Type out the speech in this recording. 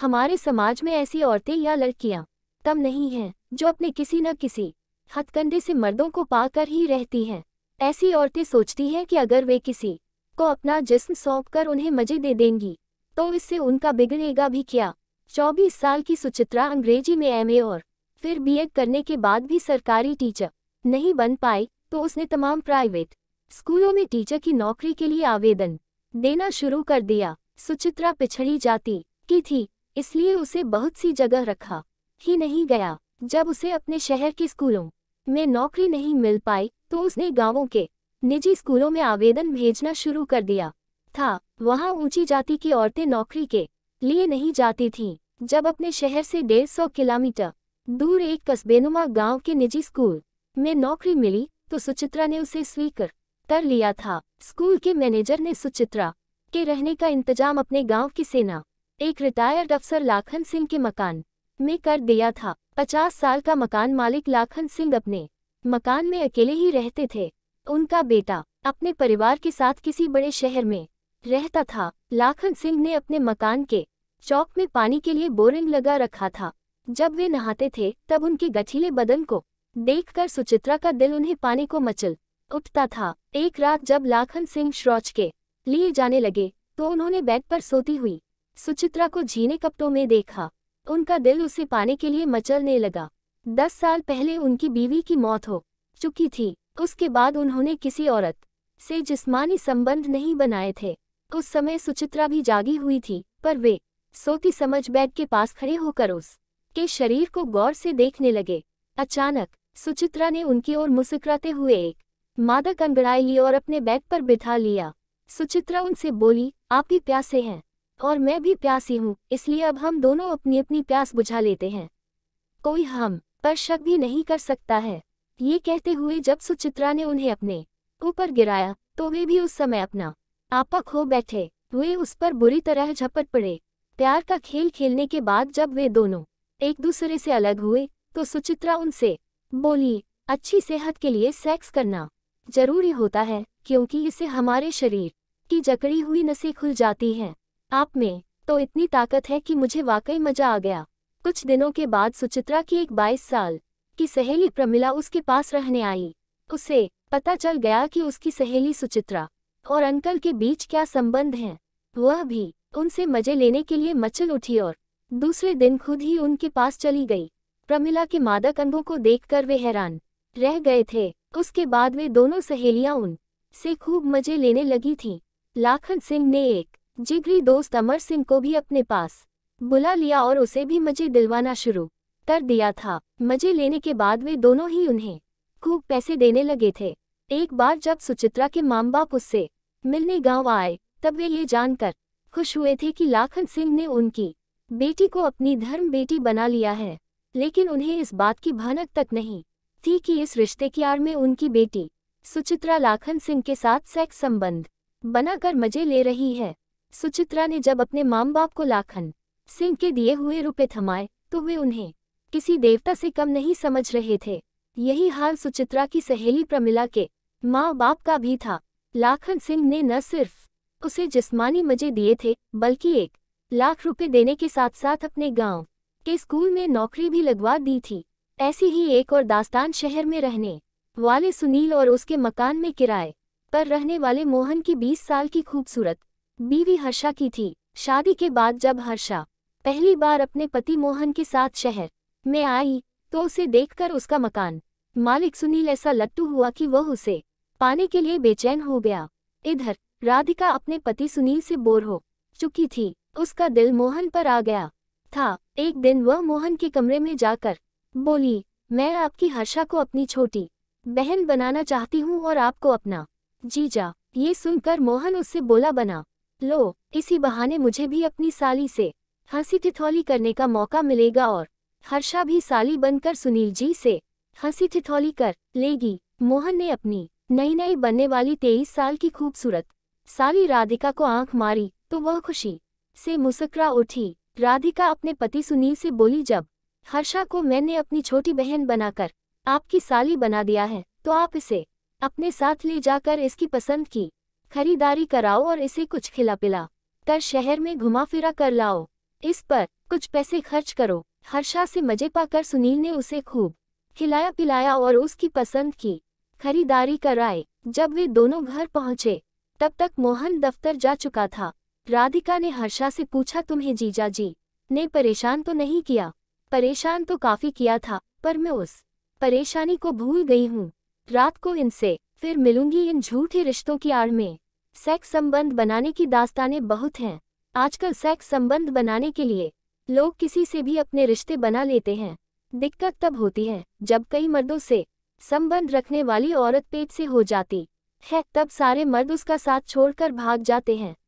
हमारे समाज में ऐसी औरतें या लड़कियां कम नहीं हैं जो अपने किसी न किसी हथकंडे से मर्दों को पाकर ही रहती हैं ऐसी औरतें सोचती हैं कि अगर वे किसी को अपना जिस्म सौंप कर उन्हें मजे दे देंगी तो इससे उनका बिगड़ेगा भी क्या चौबीस साल की सुचित्रा अंग्रेजी में एमए और फिर बीएड करने के बाद भी सरकारी टीचर नहीं बन पाई तो उसने तमाम प्राइवेट स्कूलों में टीचर की नौकरी के लिए आवेदन देना शुरू कर दिया सुचित्रा पिछड़ी जाती की थी इसलिए उसे बहुत सी जगह रखा ही नहीं गया जब उसे अपने शहर के स्कूलों में नौकरी नहीं मिल पाई तो उसने गांवों के निजी स्कूलों में आवेदन भेजना शुरू कर दिया था वहां ऊंची जाति की औरतें नौकरी के लिए नहीं जाती थीं जब अपने शहर से डेढ़ सौ किलोमीटर दूर एक कस्बेनुमा गांव के निजी स्कूल में नौकरी मिली तो सुचित्रा ने उसे स्वीकार कर लिया था स्कूल के मैनेजर ने सुचित्रा के रहने का इंतजाम अपने गांव की सेना एक रिटायर्ड अफसर लाखन सिंह के मकान में कर दिया था पचास साल का मकान मालिक लाखन सिंह अपने मकान में अकेले ही रहते थे उनका बेटा अपने परिवार के साथ किसी बड़े शहर में रहता था लाखन सिंह ने अपने मकान के चौक में पानी के लिए बोरिंग लगा रखा था जब वे नहाते थे तब उनके गठीले बदन को देखकर सुचित्रा का दिल उन्हें पानी को मचल उठता था एक रात जब लाखन सिंह श्रौच के लिए जाने लगे तो उन्होंने बेड पर सोती हुई सुचित्रा को झीने कपटों में देखा उनका दिल उसे पाने के लिए मचलने लगा दस साल पहले उनकी बीवी की मौत हो चुकी थी उसके बाद उन्होंने किसी औरत से जिस्मानी संबंध नहीं बनाए थे उस समय सुचित्रा भी जागी हुई थी पर वे सोती समझ बेड के पास खड़े होकर उस के शरीर को गौर से देखने लगे अचानक सुचित्रा ने उनकी ओर मुस्कुराते हुए एक मादा कंगड़ाई ली और अपने बैग पर बिठा लिया सुचित्रा उनसे बोली आप भी प्यासे हैं और मैं भी प्यासी हूँ इसलिए अब हम दोनों अपनी अपनी प्यास बुझा लेते हैं कोई हम पर शक भी नहीं कर सकता है ये कहते हुए जब सुचित्रा ने उन्हें अपने ऊपर गिराया तो वे भी उस समय अपना आपा खो बैठे वे उस पर बुरी तरह झपट पड़े प्यार का खेल खेलने के बाद जब वे दोनों एक दूसरे से अलग हुए तो सुचित्रा उनसे बोली अच्छी सेहत के लिए सेक्स करना जरूरी होता है क्योंकि इससे हमारे शरीर की जकड़ी हुई नसें खुल जाती हैं आप में तो इतनी ताकत है कि मुझे वाकई मजा आ गया कुछ दिनों के बाद सुचित्रा की एक 22 साल की सहेली प्रमिला उसके पास रहने आई उसे पता चल गया कि उसकी सहेली सुचित्रा और अंकल के बीच क्या संबंध है वह भी उनसे मजे लेने के लिए मचल उठी और दूसरे दिन खुद ही उनके पास चली गई प्रमिला के मादक अंगों को देखकर वे हैरान रह गए थे उसके बाद वे दोनों सहेलियां उन से खूब मजे लेने लगी थीं लाखन सिंह ने एक जिगरी दोस्त अमर सिंह को भी अपने पास बुला लिया और उसे भी मजे दिलवाना शुरू कर दिया था मजे लेने के बाद वे दोनों ही उन्हें खूब पैसे देने लगे थे एक बार जब सुचित्रा के माम बाप उससे मिलने गांव आए तब वे ये जानकर खुश हुए थे कि लाखन सिंह ने उनकी बेटी को अपनी धर्म बेटी बना लिया है लेकिन उन्हें इस बात की भनक तक नहीं थी कि इस रिश्ते की आड़ में उनकी बेटी सुचित्रा लाखन सिंह के साथ सेक्स संबंध बनाकर मजे ले रही है सुचित्रा ने जब अपने माम बाप को लाखन सिंह के दिए हुए रुपए थमाए तो वे उन्हें किसी देवता से कम नहीं समझ रहे थे यही हाल सुचित्रा की सहेली प्रमिला के माँ बाप का भी था लाखन सिंह ने न सिर्फ उसे जिस्मानी मजे दिए थे बल्कि एक लाख रुपए देने के साथ साथ अपने गांव के स्कूल में नौकरी भी लगवा दी थी ऐसी ही एक और दास्तान शहर में रहने वाले सुनील और उसके मकान में किराए पर रहने वाले मोहन की 20 साल की खूबसूरत बीवी हर्षा की थी शादी के बाद जब हर्षा पहली बार अपने पति मोहन के साथ शहर में आई तो उसे देखकर उसका मकान मालिक सुनील ऐसा लट्टू हुआ कि वह उसे पाने के लिए बेचैन हो गया इधर राधिका अपने पति सुनील से बोर हो चुकी थी उसका दिल मोहन पर आ गया था एक दिन वह मोहन के कमरे में जाकर बोली मैं आपकी हर्षा को अपनी छोटी बहन बनाना चाहती हूँ और आपको अपना जीजा ये सुनकर मोहन उससे बोला बना लो इसी बहाने मुझे भी अपनी साली से हंसी ठिथौली करने का मौका मिलेगा और हर्षा भी साली बनकर सुनील जी से हंसी ठिथौली कर लेगी मोहन ने अपनी नई नई बनने वाली तेईस साल की खूबसूरत साली राधिका को आंख मारी तो वह खुशी से मुस्करा उठी राधिका अपने पति सुनील से बोली जब हर्षा को मैंने अपनी छोटी बहन बनाकर आपकी साली बना दिया है तो आप इसे अपने साथ ले जाकर इसकी पसंद की खरीदारी कराओ और इसे कुछ खिला पिला कर शहर में घुमा फिरा कर लाओ इस पर कुछ पैसे खर्च करो हर्षा से मजे पाकर सुनील ने उसे खूब खिलाया पिलाया और उसकी पसंद की खरीदारी कराए जब वे दोनों घर पहुंचे तब तक मोहन दफ्तर जा चुका था राधिका ने हर्षा से पूछा तुम्हें जीजा जी ने परेशान तो नहीं किया परेशान तो काफ़ी किया था पर मैं उस परेशानी को भूल गई हूँ रात को इनसे फिर मिलूंगी इन झूठे रिश्तों की आड़ में सेक्स संबंध बनाने की दास्तानें बहुत हैं आजकल सेक्स संबंध बनाने के लिए लोग किसी से भी अपने रिश्ते बना लेते हैं दिक्कत तब होती है जब कई मर्दों से संबंध रखने वाली औरत पेट से हो जाती है तब सारे मर्द उसका साथ छोड़कर भाग जाते हैं